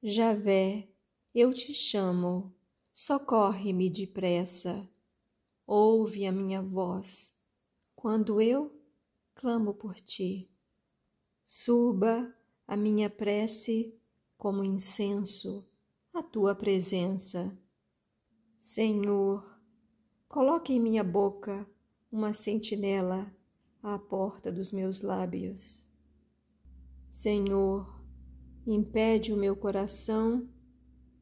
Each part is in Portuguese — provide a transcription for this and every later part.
Javé, eu te chamo, socorre-me depressa. Ouve a minha voz, quando eu clamo por ti. Suba a minha prece como incenso à tua presença. Senhor, coloque em minha boca uma sentinela à porta dos meus lábios. Senhor, impede o meu coração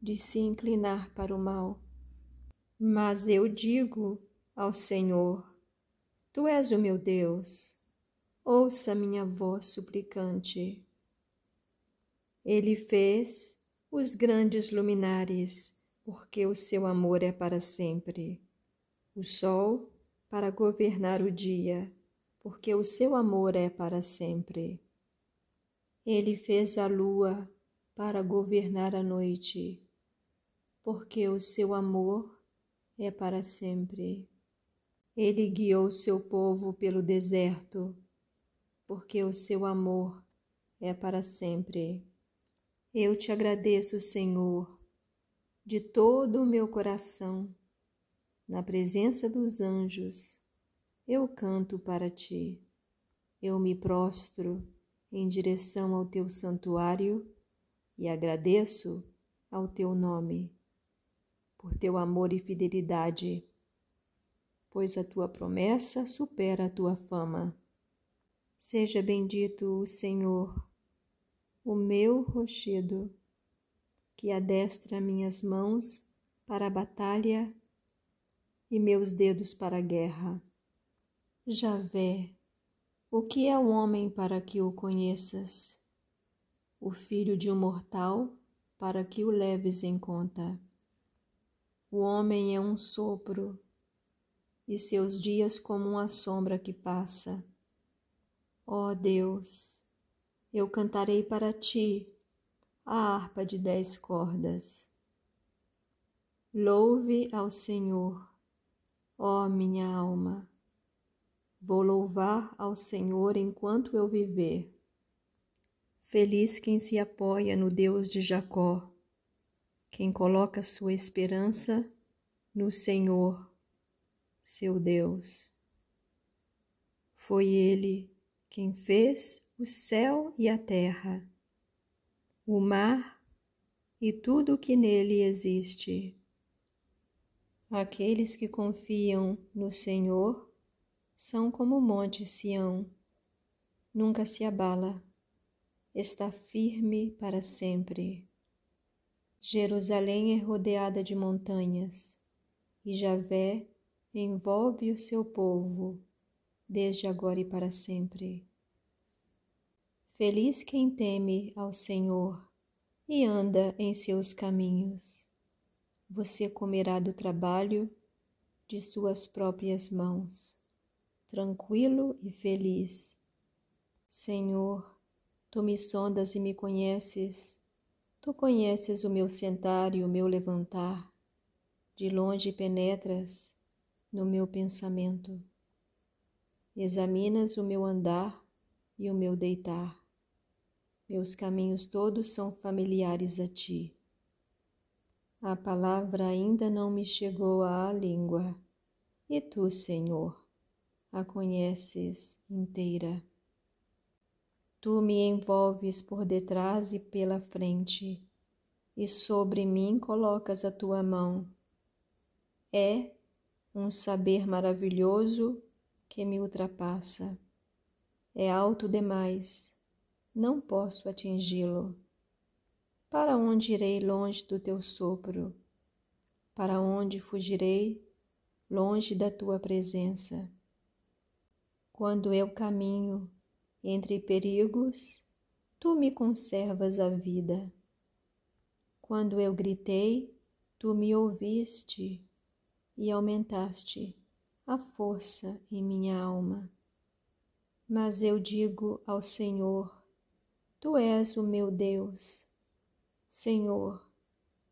de se inclinar para o mal. Mas eu digo ao Senhor: Tu és o meu Deus, ouça minha voz suplicante. Ele fez os grandes luminares, porque o seu amor é para sempre. O sol para governar o dia, porque o seu amor é para sempre. Ele fez a lua para governar a noite, porque o seu amor é para sempre. Ele guiou seu povo pelo deserto, porque o seu amor é para sempre. Eu te agradeço, Senhor, de todo o meu coração. Na presença dos anjos, eu canto para ti. Eu me prostro em direção ao teu santuário e agradeço ao teu nome por teu amor e fidelidade, pois a tua promessa supera a tua fama. Seja bendito o Senhor, o meu rochedo, que adestra minhas mãos para a batalha e meus dedos para a guerra. Javé, o que é o homem para que o conheças? O filho de um mortal para que o leves em conta. O homem é um sopro e seus dias como uma sombra que passa. Ó oh Deus, eu cantarei para ti a harpa de dez cordas. Louve ao Senhor, ó oh minha alma. Vou louvar ao Senhor enquanto eu viver. Feliz quem se apoia no Deus de Jacó, quem coloca sua esperança no Senhor, seu Deus. Foi Ele quem fez o céu e a terra, o mar e tudo o que nele existe. Aqueles que confiam no Senhor são como o monte Sião, nunca se abala, está firme para sempre. Jerusalém é rodeada de montanhas, e Javé envolve o seu povo, desde agora e para sempre. Feliz quem teme ao Senhor e anda em seus caminhos. Você comerá do trabalho de suas próprias mãos tranquilo e feliz. Senhor, tu me sondas e me conheces, tu conheces o meu sentar e o meu levantar, de longe penetras no meu pensamento, examinas o meu andar e o meu deitar. Meus caminhos todos são familiares a ti. A palavra ainda não me chegou à língua. E tu, Senhor, a conheces inteira. Tu me envolves por detrás e pela frente, e sobre mim colocas a tua mão. É um saber maravilhoso que me ultrapassa. É alto demais, não posso atingi-lo. Para onde irei longe do teu sopro? Para onde fugirei longe da tua presença? Quando eu caminho entre perigos, tu me conservas a vida. Quando eu gritei, tu me ouviste e aumentaste a força em minha alma. Mas eu digo ao Senhor: Tu és o meu Deus. Senhor,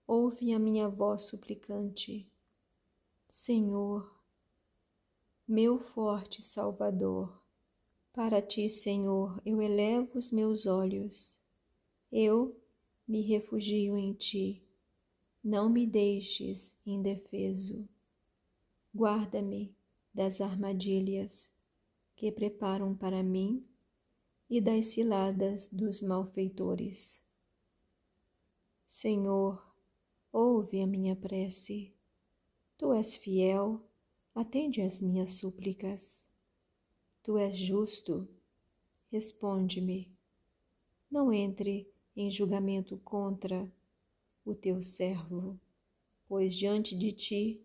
ouve a minha voz suplicante. Senhor, meu forte Salvador. Para ti, Senhor, eu elevo os meus olhos. Eu me refugio em ti. Não me deixes indefeso. Guarda-me das armadilhas que preparam para mim e das ciladas dos malfeitores. Senhor, ouve a minha prece. Tu és fiel atende às minhas súplicas. Tu és justo, responde-me. Não entre em julgamento contra o teu servo, pois diante de ti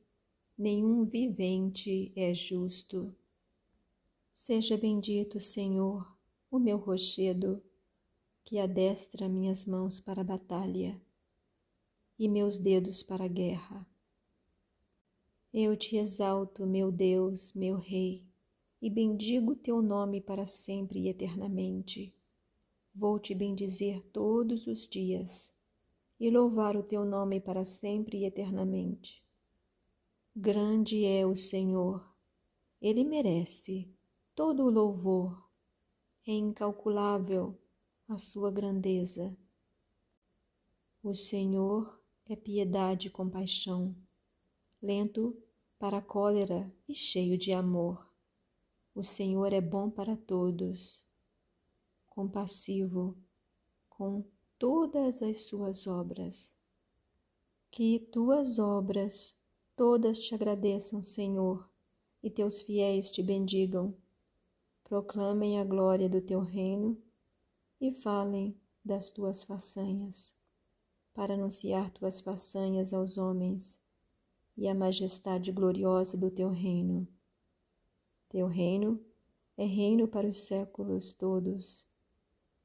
nenhum vivente é justo. Seja bendito, Senhor, o meu rochedo, que adestra minhas mãos para a batalha e meus dedos para a guerra. Eu te exalto, meu Deus, meu Rei, e bendigo teu nome para sempre e eternamente. Vou te bendizer todos os dias e louvar o teu nome para sempre e eternamente. Grande é o Senhor, ele merece todo o louvor, é incalculável a sua grandeza. O Senhor é piedade e compaixão lento para a cólera e cheio de amor. O Senhor é bom para todos, compassivo com todas as suas obras. Que tuas obras todas te agradeçam, Senhor, e teus fiéis te bendigam. Proclamem a glória do teu reino e falem das tuas façanhas, para anunciar tuas façanhas aos homens e a majestade gloriosa do teu reino. Teu reino é reino para os séculos todos,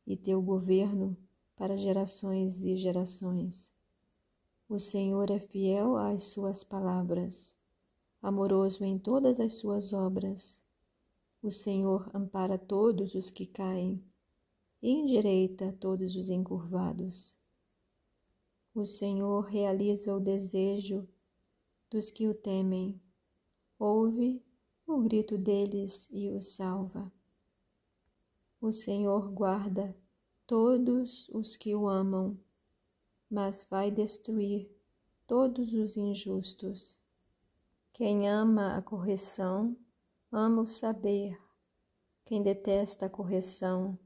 e teu governo para gerações e gerações. O Senhor é fiel às suas palavras, amoroso em todas as suas obras. O Senhor ampara todos os que caem e endireita todos os encurvados. O Senhor realiza o desejo dos que o temem. Ouve o grito deles e o salva. O Senhor guarda todos os que o amam, mas vai destruir todos os injustos. Quem ama a correção, ama o saber. Quem detesta a correção,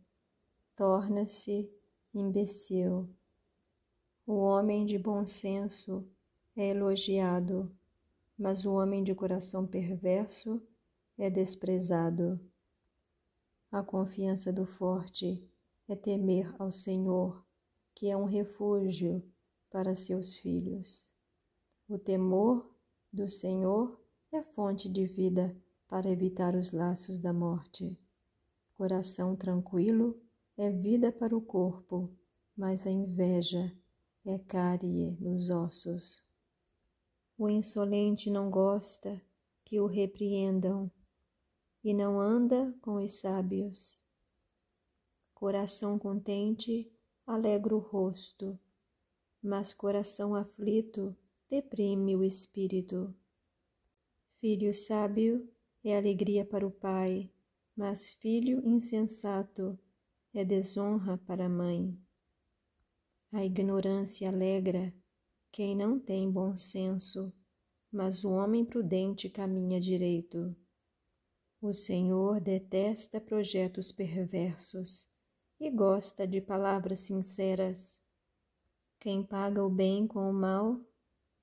torna-se imbecil. O homem de bom senso é elogiado, mas o homem de coração perverso é desprezado. A confiança do forte é temer ao Senhor, que é um refúgio para seus filhos. O temor do Senhor é fonte de vida para evitar os laços da morte. Coração tranquilo é vida para o corpo, mas a inveja é cárie nos ossos. O insolente não gosta que o repreendam e não anda com os sábios. Coração contente alegra o rosto, mas coração aflito deprime o espírito. Filho sábio é alegria para o pai, mas filho insensato é desonra para a mãe. A ignorância alegra quem não tem bom senso, mas o homem prudente caminha direito. O Senhor detesta projetos perversos e gosta de palavras sinceras. Quem paga o bem com o mal,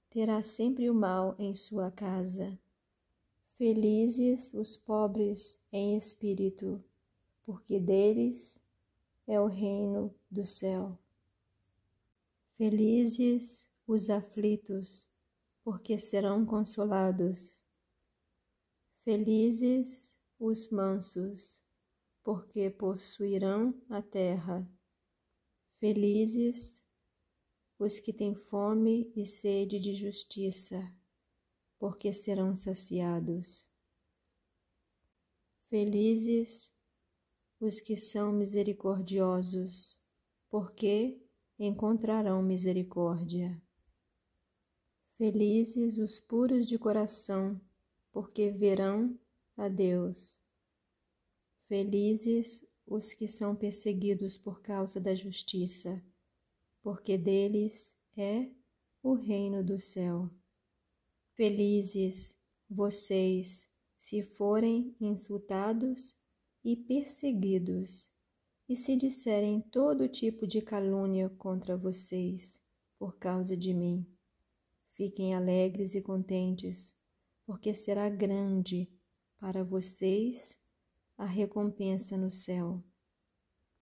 terá sempre o mal em sua casa. Felizes os pobres em espírito, porque deles é o reino do céu. Felizes os aflitos, porque serão consolados. Felizes os mansos, porque possuirão a terra. Felizes os que têm fome e sede de justiça, porque serão saciados. Felizes os que são misericordiosos, porque encontrarão misericórdia. Felizes os puros de coração, porque verão a Deus. Felizes os que são perseguidos por causa da justiça, porque deles é o reino do céu. Felizes vocês se forem insultados e perseguidos, e se disserem todo tipo de calúnia contra vocês por causa de mim. Fiquem alegres e contentes, porque será grande para vocês a recompensa no céu.